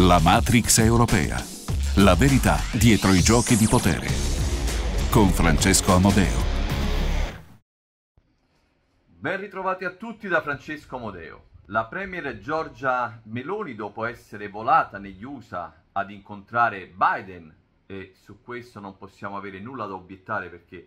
La Matrix europea. La verità dietro i giochi di potere. Con Francesco Amodeo. Ben ritrovati a tutti da Francesco Amodeo. La Premier Giorgia Meloni, dopo essere volata negli USA ad incontrare Biden, e su questo non possiamo avere nulla da obiettare perché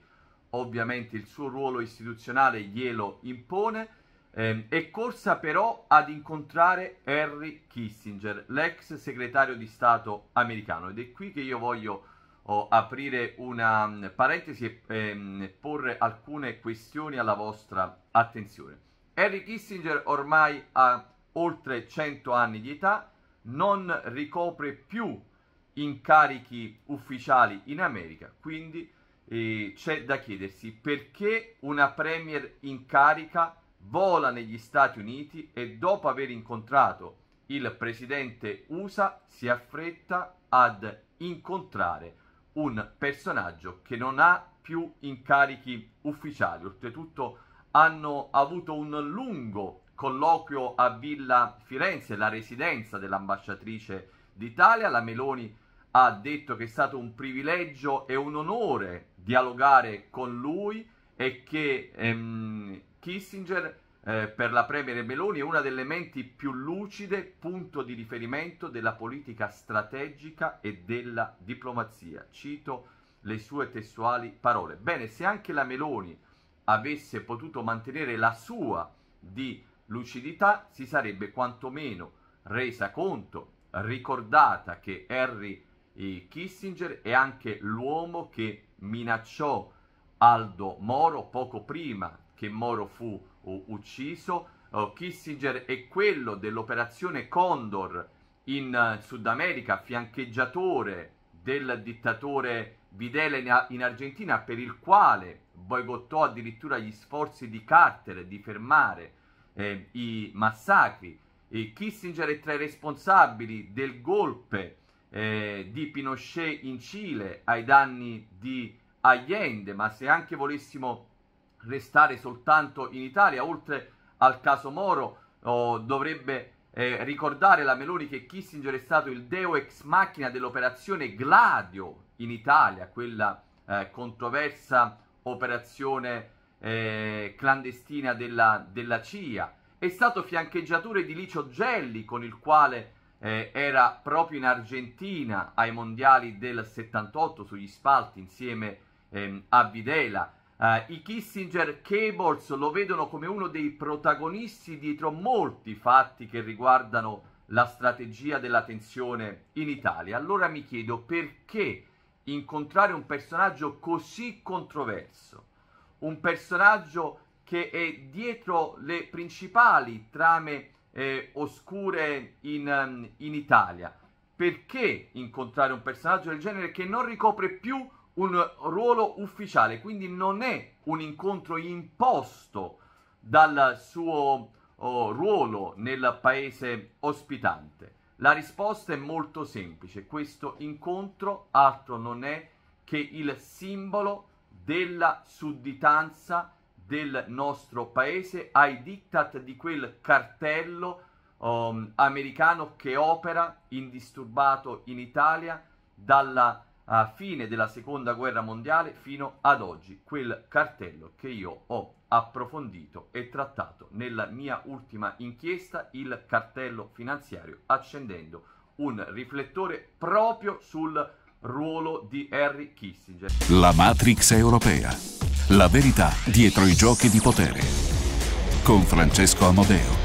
ovviamente il suo ruolo istituzionale glielo impone, eh, e corsa però ad incontrare Henry Kissinger, l'ex segretario di Stato americano. Ed è qui che io voglio oh, aprire una mm, parentesi e ehm, porre alcune questioni alla vostra attenzione. Henry Kissinger ormai ha oltre 100 anni di età, non ricopre più incarichi ufficiali in America, quindi eh, c'è da chiedersi perché una premier in carica vola negli Stati Uniti e dopo aver incontrato il presidente USA si affretta ad incontrare un personaggio che non ha più incarichi ufficiali. Oltretutto hanno avuto un lungo colloquio a Villa Firenze, la residenza dell'ambasciatrice d'Italia. La Meloni ha detto che è stato un privilegio e un onore dialogare con lui e che ehm, Kissinger eh, per la Premier Meloni è una delle menti più lucide, punto di riferimento della politica strategica e della diplomazia. Cito le sue testuali parole. Bene, se anche la Meloni avesse potuto mantenere la sua di lucidità, si sarebbe quantomeno resa conto, ricordata che Harry eh, Kissinger è anche l'uomo che minacciò Aldo Moro poco prima che Moro fu uh, ucciso, uh, Kissinger è quello dell'operazione Condor in eh, Sud America, fiancheggiatore del dittatore Videla in, in Argentina, per il quale boicottò addirittura gli sforzi di Carter di fermare eh, i massacri. E Kissinger è tra i responsabili del golpe eh, di Pinochet in Cile ai danni di Allende, ma se anche volessimo restare soltanto in Italia, oltre al caso Moro oh, dovrebbe eh, ricordare la Meloni che Kissinger è stato il deo ex macchina dell'operazione Gladio in Italia, quella eh, controversa operazione eh, clandestina della, della, CIA. È stato fiancheggiatore di Licio Gelli, con il quale eh, era proprio in Argentina ai mondiali del 78 sugli spalti insieme ehm, a Videla Uh, I Kissinger Cables lo vedono come uno dei protagonisti dietro molti fatti che riguardano la strategia della tensione in Italia. Allora mi chiedo perché incontrare un personaggio così controverso, un personaggio che è dietro le principali trame eh, oscure in, ehm, in Italia. Perché incontrare un personaggio del genere che non ricopre più un ruolo ufficiale, quindi non è un incontro imposto dal suo oh, ruolo nel paese ospitante. La risposta è molto semplice, questo incontro altro non è che il simbolo della sudditanza del nostro paese ai diktat di quel cartello um, americano che opera indisturbato in Italia dalla a fine della seconda guerra mondiale fino ad oggi, quel cartello che io ho approfondito e trattato nella mia ultima inchiesta, il cartello finanziario, accendendo un riflettore proprio sul ruolo di Henry Kissinger. La Matrix europea, la verità dietro i giochi di potere, con Francesco Amodeo.